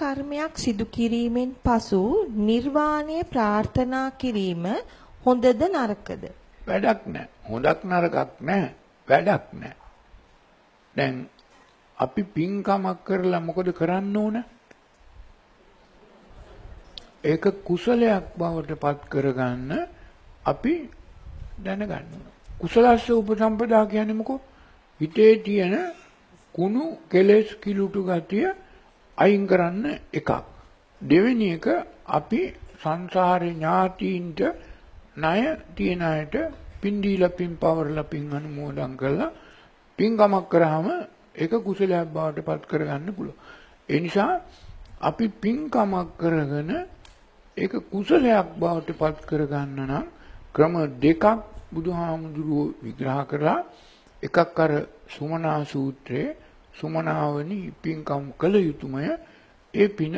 කර්මයක් සිදු කිරීමෙන් පසු නිර්වාණය ප්‍රාර්ථනා කිරීම හොඳද නරකද? වැඩක් නැහැ. හොඳක් නරකක් නැහැ. වැඩක් නැහැ. දැන් අපි පින්කමක් කරලා මොකද කරන්න ඕන? ඒක කුසලයක් බවට පත් කරගන්න අපි දැනගන්න ඕන. කුසලස්ස උපසම්පදා කියන්නේ මොකෝ? හිතේ තියෙන කුණු කෙලෙස් කිලුටු ගතිය අයින් කරන්න එකක්. දෙවෙනි එක අපි සංසාරේ ඥාතීන්ට ණය තියන අයට පින් දීලා පින් පවරලා පින් අනුමෝදන් කරලා පින්කමක් කරාම ඒක කුසලයක් බවට පත් කරගන්න පුළුවන්. ඒ නිසා අපි පින්කමක් කරගෙන ඒක කුසලයක් බවට පත් කරගන්න නම් ක්‍රම දෙකක් බුදුහාමුදුරුවෝ විග්‍රහ කරලා එකක් අර සුමනා සූත්‍රයේ සුමනාවනි පින්කම් කළ යුතුමය ඒ පින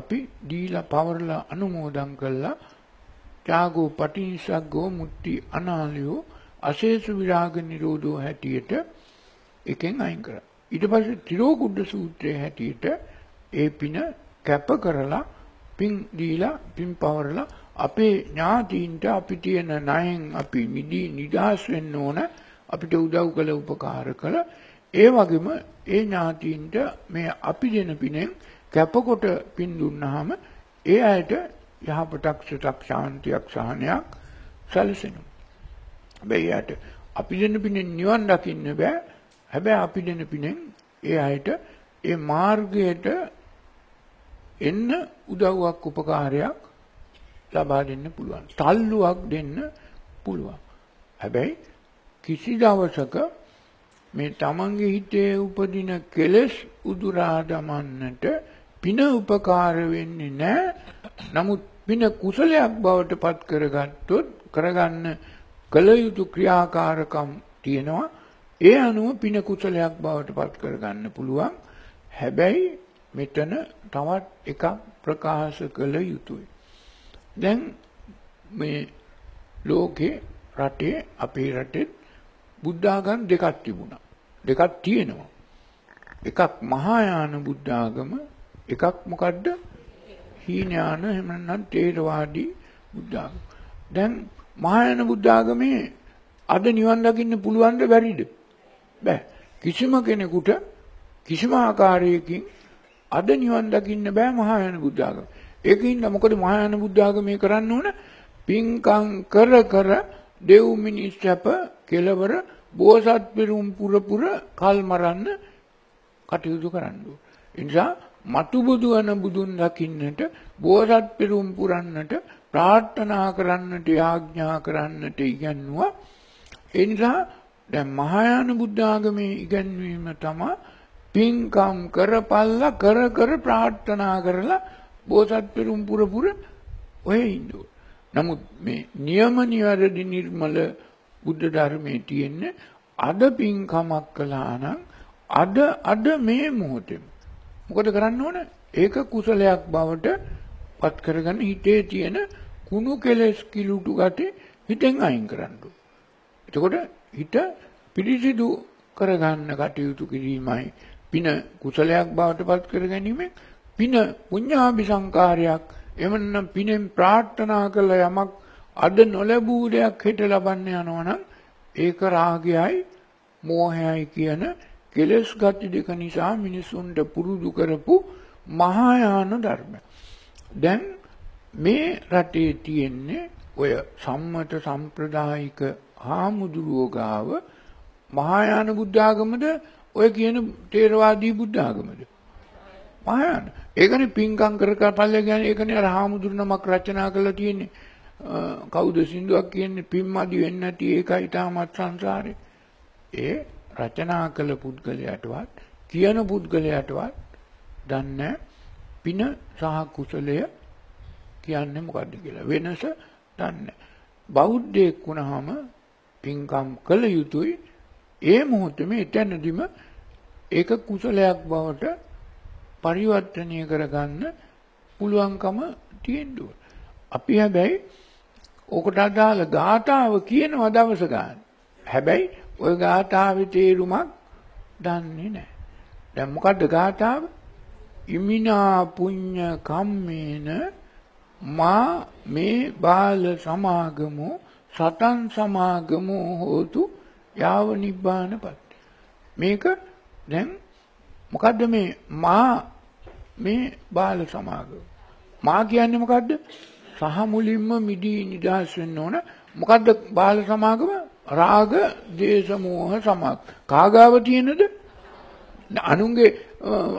අපි දීලා පවරලා අනුමෝදන් කළා ත්‍යාගෝ පටිනිසග්ගෝ මුත්‍ති අනාලියෝ අශේෂ විරාග නිරෝධෝ හැටියට එකෙන් අයින් කරා ඊට පස්සේ තිරෝකුඩ සූත්‍රයේ හැටියට ඒ පින කැප කරලා පින් දීලා පින් පවරලා අපේ ඥාතීන්ට අපි තියෙන ණයෙන් අපි නිදි නිදාස් වෙන්න ඕන අපිට උදව් කළ උපකාර කළ ඒ වගේම ඒ ඥාතීන්ට මේ අපි දෙන පිනෙන් කැපකොට පින් දුන්නාම ඒ අයට යහපතක් සිතක් ශාන්තියක් සහනයක් සැලසෙනවා. හැබැයි යාට අපි දෙන පිනෙන් නිවන් දකින්න බෑ. හැබැයි අපි දෙන පිනෙන් ඒ අයට ඒ මාර්ගයට එන්න උදව්වක් උපකාරයක් ලබා දෙන්න පුළුවන්. තල්ලුවක් දෙන්න පුළුවන්. හැබැයි කිසි දවසක මේ තමන්ගේ හිතේ උපදින කෙලෙස් උදුරා දමන්නට පින උපකාර වෙන්නේ නැහැ. නමුත් පින කුසලයක් බවට පත් කරගත්තොත් කරගන්න කල යුතු ක්‍රියාකාරකම් තියෙනවා. ඒ අනුව පින කුසලයක් බවට පත් කරගන්න පුළුවන්. හැබැයි මෙතන තවත් එකක් ප්‍රකාශ කළ යුතුයි. දැන් මේ ලෝකේ රටේ අපේ රටේ බුද්ධාගම් දෙකක් තිබුණා. දෙකක් තියෙනවා. එකක් මහායාන බුද්ධාගම එකක් මොකද්ද? හීනයාන එහෙම නැත්නම් තේරවාදී බුද්ධාගම. දැන් මහායාන බුද්ධාගමේ අද නිවන් දකින්න පුළුවන්ද බැරිද? බෑ. කිසිම කෙනෙකුට කිසිම ආකාරයකින් අද නිවන් දකින්න බෑ මහායාන බුද්ධාගම. ඒකින්ද මොකද මහායාන බුද්ධාගමේ කරන්න ඕන? පින්කම් කර කර දෙව් මිනිස් සැප කෙලවර බෝසත් පෙරුම් පුරපුර කල් මරන්න කටයුතු කරන්න. එනිසා මතු බුදුවන බුදුන් දකින්නට බෝසත් පෙරුම් පුරන්නට ප්‍රාර්ථනා කරන්නට යාඥා කරන්නට ඉගැන්වුවා. එනිසා දැන් මහායාන බුද්ධ ආගමේ ඉගැන්වීම තමයි පින්කම් කරපල්ලා කර කර ප්‍රාර්ථනා කරලා බෝසත් පෙරුම් පුරපුර ඔය ඉන්න නමුත් මේ නියම නිවැරදි නිර්මල බුද්ධ ධර්මයේ තියෙන අද පින්කමක් කළා නම් අද අද මේ මොහොතේ මොකද කරන්න ඕන? ඒක කුසලයක් බවට පත් කරගන්න හිතේ තියෙන කුණු කෙලස් කිලුටු ගැටේ හිතෙන් අයින් කරන්න එතකොට හිත පිරිසිදු කරගන්න කටයුතු කිරීමයි පින කුසලයක් බවට පත් කර ගැනීමෙන් පින පුඤ්ඤාභි සංකාරයක් එවනම් පිනෙන් ප්‍රාර්ථනා කළ යමක් අද නොලැබූ දෙයක් හිට ලබන්න යනවනම් ඒක රාගයයි මෝහයයි කියන කෙලෙස් ගති දෙක නිසා මිනිසුන්ට පුරුදු කරපු මහායාන ධර්ම. දැන් මේ රටේ තියෙන්නේ ඔය සම්මත සම්ප්‍රදායික හාමුදුරුවෝ ගාව මහායාන බුද්ධාගමද ඔය කියන තේරවාදී බුද්ධාගමද මහායාන ඒකනේ පින්කම් කර කර පල්ලේ කියන්නේ ඒකනේ අර හාමුදුරුනමක් රචනා කරලා තියෙන්නේ කවුද සින්දුවක් කියන්නේ පිම්මදි වෙන්නේ නැති ඒකයි තාමත් සංසාරේ. ඒ රචනා කළ පුද්ගලයාටවත් කියන පුද්ගලයාටවත් දන්නේ පින සහ කුසලය කියන්නේ මොකද්ද කියලා වෙනස දන්නේ බෞද්ධයෙක් වුණාම පින්කම් කළ යුතුයි ඒ මොහොතේ එතනදිම ඒක කුසලයක් බවට පරිවර්තනය කරගන්න පුළුවන්කම තියෙන්න අපි හැබැයි ඕකට අදාළ ගාථාව කියනවා දවස ගන්න. හැබැයි ওই ගාථාවේ තේරුමක් දන්නේ නැහැ. දැන් මොකද්ද ගාථාව? ඉමිනා පුඤ්ඤ කම්මේන මා මේ බාල සමාගමෝ සතන් සමාගමෝ හෝතු යාව නිබ්බානපත්. මේක දැන් මොකද්ද මේ මා මේ බාල සමාගම? මා කියන්නේ මොකද්ද? සහ මුලින්ම මිදී නිදහස් වෙන්න ඕන. මොකද්ද බාල සමාගම? රාග, දේශ, මෝහ සමාග. කාගාව තියෙනද? අනුන්ගේ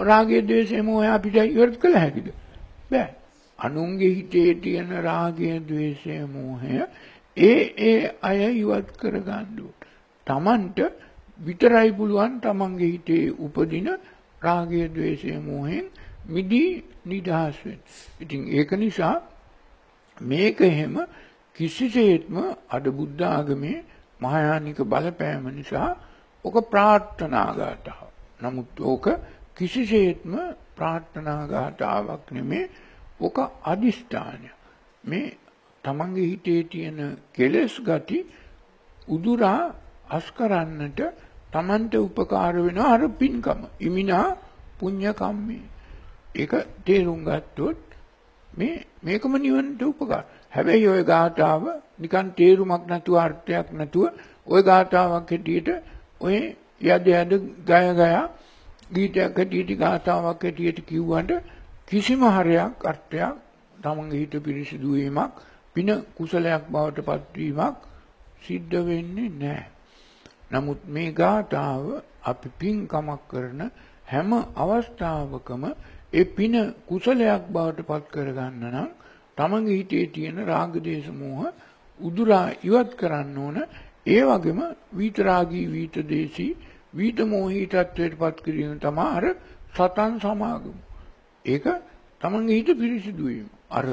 රාගය, දේශය, මෝහය අපිට ඉවර කළ හැකිද? බෑ. අනුන්ගේ හිතේ තියෙන රාගය, ද්වේෂය, මෝහය ඒ ඒ අය ඉවත් කරගන්න තමන්ට විතරයි පුළුවන් තමන්ගේ හිතේ උපදින රාගය, ද්වේෂය, මෝහයෙන් මිදී නිදහස් ඉතින් ඒක නිසා මේක එහෙම කිසිසේත්ම අද බුද්ධ ආගමේ මහායානික බලපෑම නිසා ඔක ප්‍රාර්ථනා ගාතාව. නමුත් ඕක කිසිසේත්ම ප්‍රාර්ථනා ගාතාවක් නෙමේ. ඕක අදිස්ථානය. මේ තමන්ගේ හිතේ තියෙන කෙලෙස් ගති උදුරා අස්කරන්නට තමන්ට උපකාර වෙන අර පින්කම. ඉමිනා පුඤ්ඤ කම්මේ. ඒක තේරුම් ගත්තොත් මේ මේකම නිවනට උපකාර. හැබැයි ওই ගාථාව නිකන් තේරුමක් නැතුව අර්ථයක් නැතුව ওই ගාථාවක් හැටියට ඔය යද යද ගය ගය ගීතයක් හැටියට ගාථාවක් හැටියට කිව්වට කිසිම හරයක් අර්ථයක් තමන්ගේ හිත පිරිසිදු වීමක් පින කුසලයක් බවට පත්වීමක් සිද්ධ වෙන්නේ නැහැ. නමුත් මේ ගාථාව අපි පින්කමක් කරන හැම අවස්ථාවකම ඒ පින කුසලයක් බවට පත් කරගන්න නම් තමන්ගේ හිතේ තියෙන රාග දේශ මොහ උදුරා ඉවත් කරන්න ඕන ඒ වගේම විතරාගී විතදේශී විතමෝහී තත්වයට පත් කිරීම තමයි අර සතන් සමාගම. ඒක තමන්ගේ හිත පිරිසිදු වීම. අර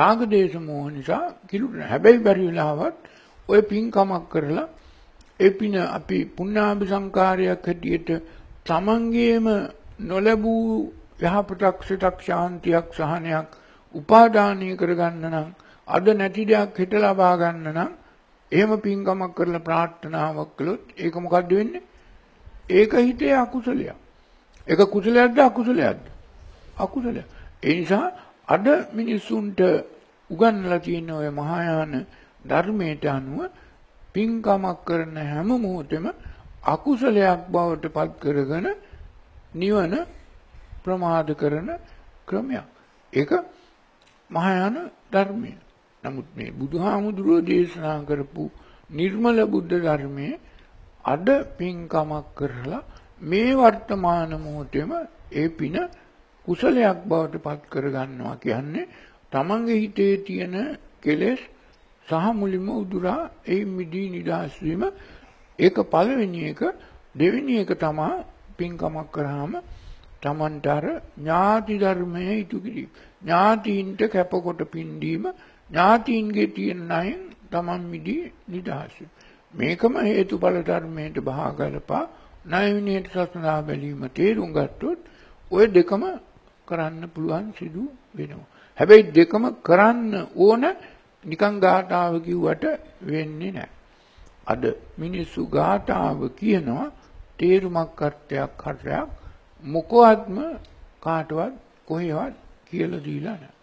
රාග දේශ මොහ නිසා කිලුට හැබැයි බැරි වෙලාවත් ඔය පින්කමක් කරලා ඒ පින අපි පුණ්‍යාභි සංකාරයක් හැටියට තමන්ගේම නොලැබූ යහපතක් සිතක් ශාන්තියක් සහනයක් උපාදානය කරගන්න නම් අද නැති දෙයක් හිත ලබා ගන්න නම් එහෙම පින්කමක් කරලා ප්‍රාර්ථනාවක් කළොත් ඒක මොකද්ද වෙන්නේ? ඒක හිතේ අකුසලයක්. ඒක කුසලයක්ද අකුසලයක්ද? අකුසලයක්. ඒ නිසා අද මිනිසුන්ට උගන්වලා තියෙන ওই මහායාන ධර්මයට අනුව පින්කමක් කරන හැම මොහොතෙම අකුසලයක් බවට පත් කරගෙන නිවන ප්‍රමාද කරන ක්‍රමයක්. ඒක මහායාන ධර්මය. නමුත් මේ බුදුහාමුදුරුවෝ දේශනා කරපු නිර්මල බුද්ධ ධර්මයේ අද පින්කමක් කරලා මේ වර්තමාන මොහොතේම ඒ පින කුසලයක් බවට පත් කරගන්නවා කියන්නේ තමන්ගේ හිතේ තියෙන කෙලෙස් සහ මුලින්ම උදුරා ඒ මිදී නිදහස් වීම ඒක පළවෙනි එක දෙවෙනි එක තමයි පින්කමක් කරාම Tamanta අර ඥාති ධර්මයේ ඉටු කිරීම. ඥාතීන්ට කැපකොට පින්දීම ඥාතීන්ගේ තියෙන ණයෙන් තමන් මිදී නිදහස. මේකම හේතුඵල ධර්මයට බහා කරපා ණය විනයට සසඳා බැලීම තේරුම් ගත්තොත් ওই දෙකම කරන්න පුළුවන් සිදු වෙනවා. හැබැයි දෙකම කරන්න ඕන නිකං ගාථාව කිව්වට වෙන්නේ නැහැ. අද මිනිස්සු ගාථාව කියනවා තේරුමක් අර්ථයක් හරයක් මොකවත්ම කාටවත් කොහෙවත් කියලා දීලා නැහැ.